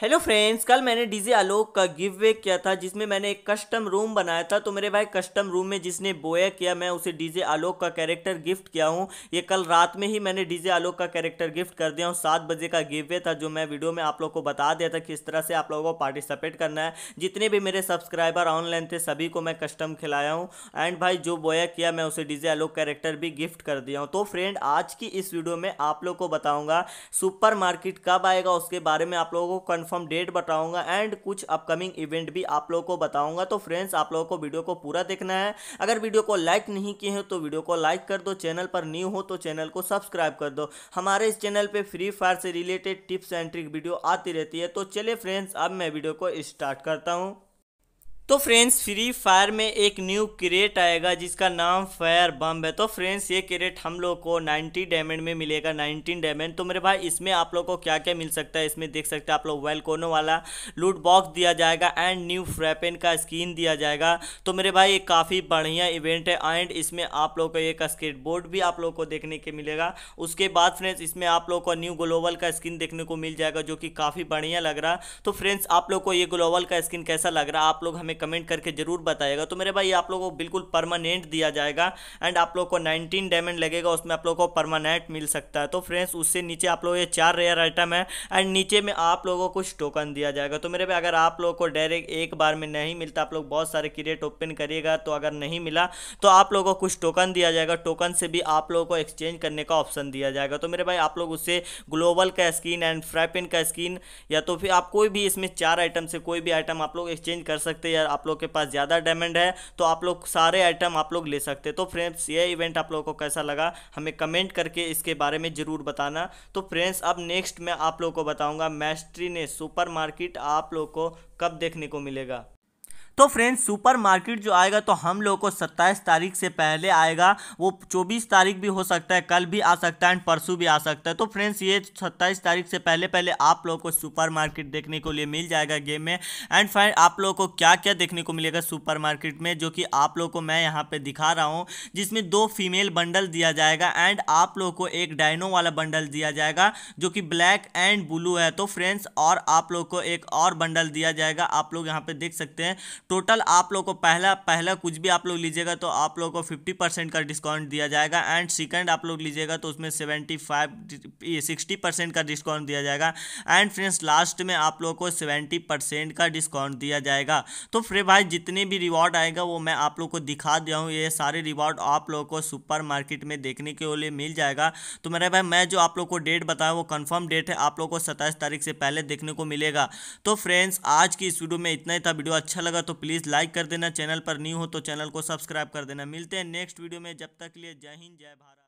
hello friends कल मैंने DJ आलोक का गिव वे किया था जिसमें मैंने एक कस्टम रूम बनाया था तो मेरे भाई कस्टम रूम में जिसने बोया किया मैं उसे डीजे आलोक का कैरेक्टर गिफ्ट किया हूँ ये कल रात में ही मैंने डीजे आलोक का कैरेक्टर गिफ्ट कर दिया हूँ सात बजे का गिव वे था जो मैं वीडियो में आप लोग को बता दिया था किस तरह से आप लोगों को पार्टिसिपेट करना है जितने भी मेरे सब्सक्राइबर ऑनलाइन थे सभी को मैं कस्टम खिलाया हूँ एंड भाई जो बोया किया मैं उसे डीजे आलोक कैरेक्टर भी गिफ्ट कर दिया हूँ तो फ्रेंड आज की इस वीडियो में आप लोग को बताऊँगा सुपर मार्केट कब आएगा उसके बारे में आप लोगों को कंफर्म डेट बताऊंगा एंड कुछ अपकमिंग इवेंट भी आप लोगों को बताऊंगा तो फ्रेंड्स आप लोगों को वीडियो को पूरा देखना है अगर वीडियो को लाइक नहीं किए तो हो तो वीडियो को लाइक कर दो चैनल पर न्यू हो तो चैनल को सब्सक्राइब कर दो हमारे इस चैनल पर फ्री फायर से related tips and trick video आती रहती है तो चलिए फ्रेंड्स अब मैं वीडियो को स्टार्ट करता हूँ तो फ्रेंड्स फ्री फायर में एक न्यू क्रेट आएगा जिसका नाम फायर बम है तो फ्रेंड्स ये क्रेट हम लोग को 90 डायमंड में मिलेगा 19 डायमंड तो मेरे भाई इसमें आप लोग को क्या क्या मिल सकता है इसमें देख सकते हैं आप लोग वेलकोनो वाला लूट बॉक्स दिया जाएगा एंड न्यू फ्रैपेन का स्किन दिया जाएगा तो मेरे भाई ये काफ़ी बढ़िया इवेंट है एंड इसमें आप लोग को एक स्केट बोर्ड भी आप लोग को देखने के मिलेगा उसके बाद फ्रेंड्स इसमें आप लोग को न्यू ग्लोबल का स्किन देखने को मिल जाएगा जो कि काफ़ी बढ़िया लग रहा तो फ्रेंड्स आप लोग को ये ग्लोबल का स्किन कैसा लग रहा आप लोग हमें में कमेंट करके ज़रूर बताएगा तो मेरे भाई आप लोगों को बिल्कुल परमानेंट दिया जाएगा एंड आप लोग को नाइनटीन डायमंड लगेगा उसमें आप लोग को परमानेंट मिल सकता है तो फ्रेंड्स उससे नीचे आप लोग ये चार रेयर आइटम है एंड नीचे में आप लोगों को कुछ टोकन दिया जाएगा तो मेरे भाई अगर आप लोगों को डायरेक्ट एक बार में नहीं मिलता आप लोग बहुत सारे क्रिएट ओपन करिएगा तो अगर नहीं मिला तो आप लोगों को कुछ टोकन दिया जाएगा टोकन से भी आप लोगों को एक्सचेंज करने का ऑप्शन दिया जाएगा तो मेरे भाई आप लोग उससे ग्लोबल का स्किन एंड फ्राइपिन का स्किन या तो फिर आप कोई भी इसमें चार आइटम से कोई भी आइटम आप लोग एक्सचेंज कर सकते हैं या अगर आप लोग के पास ज़्यादा डायमंड है तो आप लोग सारे आइटम आप लोग ले सकते तो फ्रेंड्स ये इवेंट आप लोगों को कैसा लगा हमें कमेंट करके इसके बारे में ज़रूर बताना तो फ्रेंड्स अब नेक्स्ट मैं आप लोग को बताऊँगा मैस्ट्री ने सुपर मार्केट आप लोग को कब देखने को मिलेगा तो फ्रेंड्स सुपर मार्केट जो आएगा तो हम लोग को सत्ताईस तारीख से पहले आएगा वो चौबीस तारीख भी हो सकता है कल भी आ सकता है एंड परसों भी आ सकता है तो फ्रेंड्स ये सत्ताईस तारीख से पहले पहले आप लोगों को सुपर मार्केट देखने को लिए मिल जाएगा गेम में एंड फाइन आप लोगों को क्या क्या देखने को मिलेगा सुपर मार्केट में जो कि आप लोग को मैं यहाँ पर दिखा रहा हूँ जिसमें दो फीमेल बंडल दिया जाएगा एंड आप लोग को एक डायनो वाला बंडल दिया जाएगा जो कि ब्लैक एंड ब्लू है तो फ्रेंड्स और आप लोग को एक और बंडल दिया जाएगा आप लोग यहाँ पर देख सकते हैं टोटल आप लोग को पहला पहला कुछ भी आप लोग लीजिएगा तो आप लोग को फिफ्टी परसेंट का डिस्काउंट दिया जाएगा एंड सेकेंड आप लोग लीजिएगा तो उसमें सेवेंटी फाइव सिक्सटी परसेंट का डिस्काउंट दिया जाएगा एंड फ्रेंड्स लास्ट में आप लोग को सेवेंटी परसेंट का डिस्काउंट दिया जाएगा तो फ्रे भाई जितने भी रिवॉर्ड आएगा वो मैं आप लोग को दिखा दिया हूँ ये सारे रिवॉर्ड आप लोग को सुपर मार्केट में देखने के लिए मिल जाएगा तो मेरे भाई मैं जो आप लोग को डेट बताया वो कन्फर्म डेट है आप लोग को सत्ताईस तारीख से पहले देखने को मिलेगा तो फ्रेंड्स आज की इस वीडियो में इतना ही था वीडियो अच्छा लगा तो प्लीज़ लाइक कर देना चैनल पर न्यू हो तो चैनल को सब्सक्राइब कर देना मिलते हैं नेक्स्ट वीडियो में जब तक लिए जय हिंद जय भारत